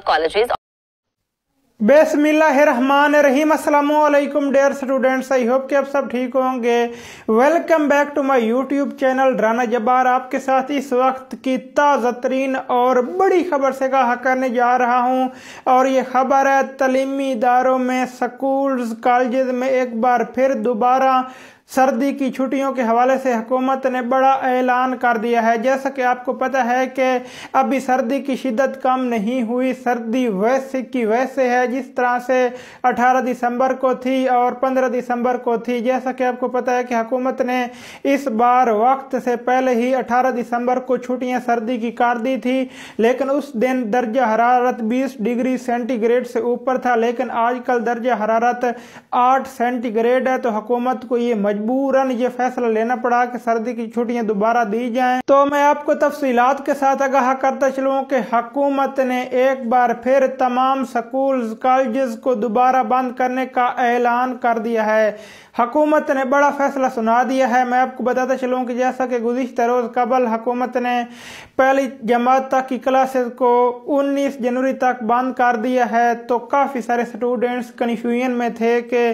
colleges. बेसमिल्लाम dear students I hope कि आप सब ठीक होंगे welcome back to my YouTube channel Rana Jabbar आपके साथ इस वक्त की ताज़ा तरीन और बड़ी खबर से कहा करने जा रहा हूं और ये खबर है तलीमी इदारों में स्कूल्स कॉलेज में एक बार फिर दोबारा सर्दी की छुट्टियों के हवाले से हुकूमत ने बड़ा ऐलान कर दिया है जैसा कि आपको पता है कि अभी सर्दी की शिद्दत कम नहीं हुई सर्दी वैसे की वैसे है जिस तरह से 18 दिसंबर को थी और 15 दिसंबर को थी जैसा कि आपको पता है कि हुकूमत ने इस बार वक्त से पहले ही 18 दिसंबर को छुट्टियां सर्दी की कर दी थी लेकिन उस दिन दर्ज हरारत बीस डिग्री सेंटीग्रेड से ऊपर था लेकिन आजकल दर्ज हरारत आठ सेंटीग्रेड है तो हुकूमत को ये मजबूरन ये फैसला लेना पड़ा कि सर्दी की छुट्टियां दोबारा दी जाएं तो मैं आपको तफसीलात के साथ आगाह करता चलूँ कि हकूमत ने एक बार फिर तमाम स्कूल कॉलेज को दोबारा बंद करने का ऐलान कर दिया है हकूमत ने बड़ा फैसला सुना दिया है मैं आपको बताता चलूँ कि जैसा कि गुजशत रोज़ कबल हकूमत ने पहली जमात तक की क्लासेस को 19 जनवरी तक बंद कर दिया है तो काफ़ी सारे स्टूडेंट्स कन्फ्यूजन में थे कि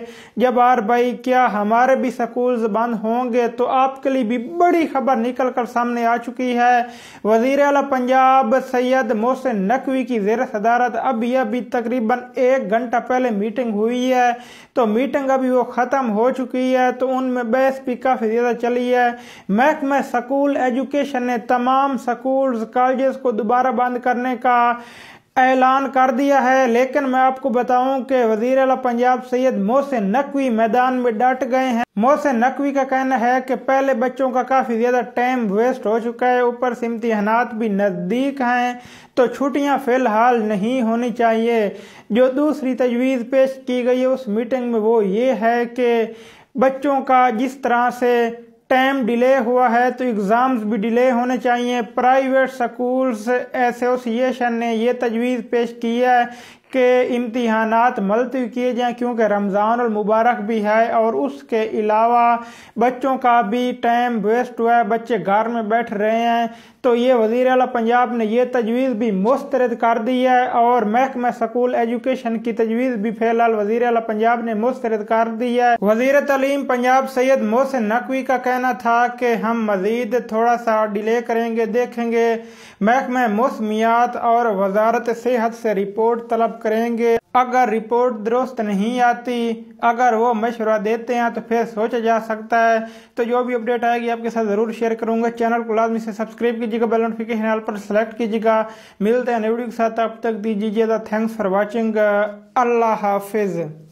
जब आर भाई क्या हमारे भी स्कूल स्कूल्स बंद होंगे तो आपके लिए भी बड़ी खबर निकल कर सामने आ चुकी है वजीर अला पंजाब सैयद मोहसिन नकवी की जेर सदारत अभी अभी तकरीबन एक घंटा पहले मीटिंग हुई है तो मीटिंग अभी वो ख़त्म हो चुकी है तो उनमें बहस भी काफ़ी ज़्यादा चली है महकमा स्कूल एजुकेशन ने तमाम स्कूल्स कॉलेज को दोबारा बंद करने का ऐलान कर दिया है लेकिन मैं आपको बताऊं कि वजीर अला पंजाब सैयद मोहसिन नकवी मैदान में डट गए हैं मोहसिन नकवी का कहना है कि पहले बच्चों का काफ़ी ज़्यादा टाइम वेस्ट हो चुका है ऊपर से इम्तहानात भी नज़दीक हैं तो छुट्टियां फ़िलहाल नहीं होनी चाहिए जो दूसरी तजवीज़ पेश की गई है उस मीटिंग में वो ये है कि बच्चों का जिस तरह से टाइम डिले हुआ है तो एग्ज़ाम्स भी डिले होने चाहिए प्राइवेट स्कूल्स एसोसिएशन ने यह तजवीज़ पेश की है के इम्तहानात मलतव किए जाएँ क्योंकि रमज़ान और मुबारक भी है और उसके अलावा बच्चों का भी टाइम वेस्ट हुआ है बच्चे घर में बैठ रहे हैं तो ये वज़ी अला पंजाब ने यह तजवीज़ भी मुस्तरद कर दी है और महकमा स्कूल एजुकेशन की तजवीज़ भी फ़िलहाल वज़ी अला पंजाब ने मुस्तरद कर दी है वजीर तलीम पंजाब सैयद मोहसिन नकवी का कहना था कि हम मज़ीद थोड़ा सा डिले करेंगे देखेंगे महकमा मौसमियात और वजारत सेहत से रिपोर्ट तलब करेंगे अगर रिपोर्ट दुरुस्त नहीं आती अगर वो मशवरा देते हैं तो फिर सोचा जा सकता है तो जो भी अपडेट आएगी आपके साथ ज़रूर शेयर करूंगा चैनल को लाजमी से सब्सक्राइब कीजिएगा बेल नोटिफिकेशन पर सेलेक्ट कीजिएगा मिलते हैं वीडियो के साथ अब तक दीजिएगा थैंक्स फॉर वॉचिंग अल्लाह हाफिज़